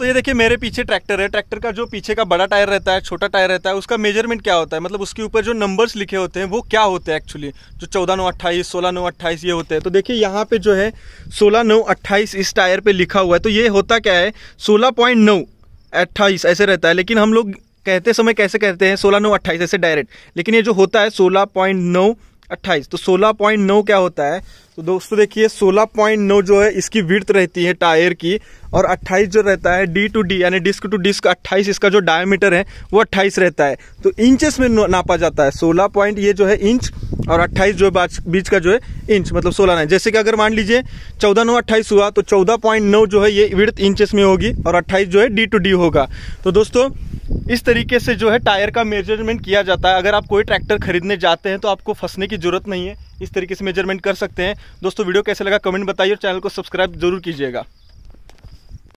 दोस्तों ये देखिए मेरे पीछे ट्रैक्टर है ट्रैक्टर का जो पीछे का बड़ा टायर रहता है छोटा टायर रहता है उसका मेजरमेंट क्या होता है मतलब उसके ऊपर जो नंबर्स लिखे होते हैं वो क्या होते हैं एक्चुअली जो चौदह नौ अट्ठाईस सोलह नौ अट्ठाईस ये होते हैं तो देखिए यहाँ पे जो है सोलह नौ अट्ठाईस इस टायर पर लिखा हुआ है तो ये होता क्या है सोलह पॉइंट नौ अट्ठाईस ऐसे रहता है लेकिन हम लोग कहते समय कैसे कहते हैं सोलह नौ अट्ठाईस ऐसे डायरेक्ट लेकिन ये जो होता है सोलह पॉइंट नौ अट्ठाईस तो सोलह पॉइंट नौ क्या होता है तो दोस्तों देखिए 16.9 जो है इसकी विर्थ रहती है टायर की और 28 जो रहता है डी टू डी यानी डिस्क टू डिस्क 28 इसका जो डायमीटर है वो 28 रहता है तो इंचेस में नापा जाता है 16 पॉइंट ये जो है इंच और 28 जो है बीच का जो है इंच मतलब 16 ना जैसे कि अगर मान लीजिए 14 नौ अट्ठाईस हुआ तो 14.9 जो है ये विर्थ इंचेस में होगी और 28 जो है डी टू डी होगा तो दोस्तों इस तरीके से जो है टायर का मेजरमेंट किया जाता है अगर आप कोई ट्रैक्टर खरीदने जाते हैं तो आपको फंसने की जरूरत नहीं है इस तरीके से मेजरमेंट कर सकते हैं दोस्तों वीडियो कैसे लगा कमेंट बताइए और चैनल को सब्सक्राइब जरूर कीजिएगा